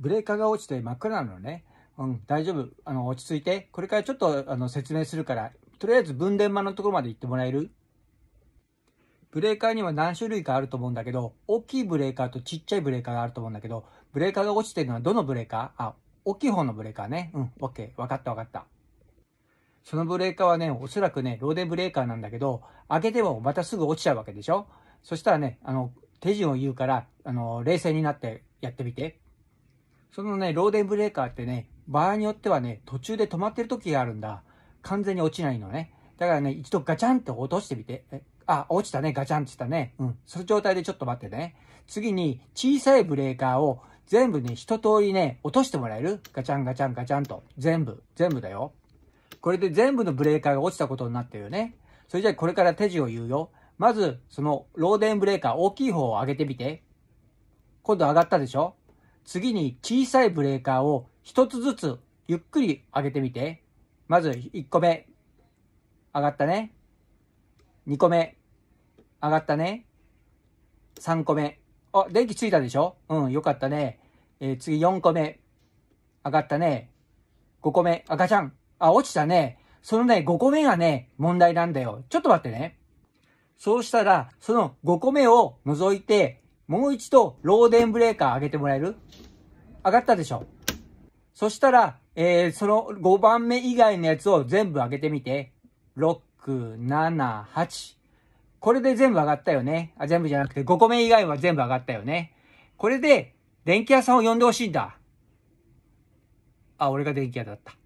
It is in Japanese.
ブレーカーが落ちて真っ暗なのね。うん、大丈夫。あの、落ち着いて。これからちょっと、あの、説明するから、とりあえず分電盤のところまで行ってもらえるブレーカーには何種類かあると思うんだけど、大きいブレーカーとちっちゃいブレーカーがあると思うんだけど、ブレーカーが落ちてるのはどのブレーカーあ、大きい方のブレーカーね。うん、オッケー。わかったわかった。そのブレーカーはね、おそらくね、漏電ブレーカーなんだけど、開けてもまたすぐ落ちちゃうわけでしょそしたらね、あの、手順を言うから、あの、冷静になってやってみて。そのね、ローデンブレーカーってね、場合によってはね、途中で止まってる時があるんだ。完全に落ちないのね。だからね、一度ガチャンと落としてみて。あ、落ちたね、ガチャンって言ったね。うん。その状態でちょっと待ってね。次に、小さいブレーカーを全部ね、一通りね、落としてもらえるガチャンガチャンガチャンと。全部。全部だよ。これで全部のブレーカーが落ちたことになってるよね。それじゃあこれから手順を言うよ。まず、その、ローデンブレーカー、大きい方を上げてみて。今度上がったでしょ次に小さいブレーカーを一つずつゆっくり上げてみて。まず1個目。上がったね。2個目。上がったね。3個目。あ、電気ついたでしょうん、よかったね。えー、次4個目。上がったね。5個目。赤ちゃん。あ、落ちたね。そのね、5個目がね、問題なんだよ。ちょっと待ってね。そうしたら、その5個目を除いて、もう一度、ローデンブレーカー上げてもらえる上がったでしょそしたら、えー、その5番目以外のやつを全部上げてみて。6、7、8。これで全部上がったよね。あ、全部じゃなくて5個目以外は全部上がったよね。これで、電気屋さんを呼んでほしいんだ。あ、俺が電気屋だった。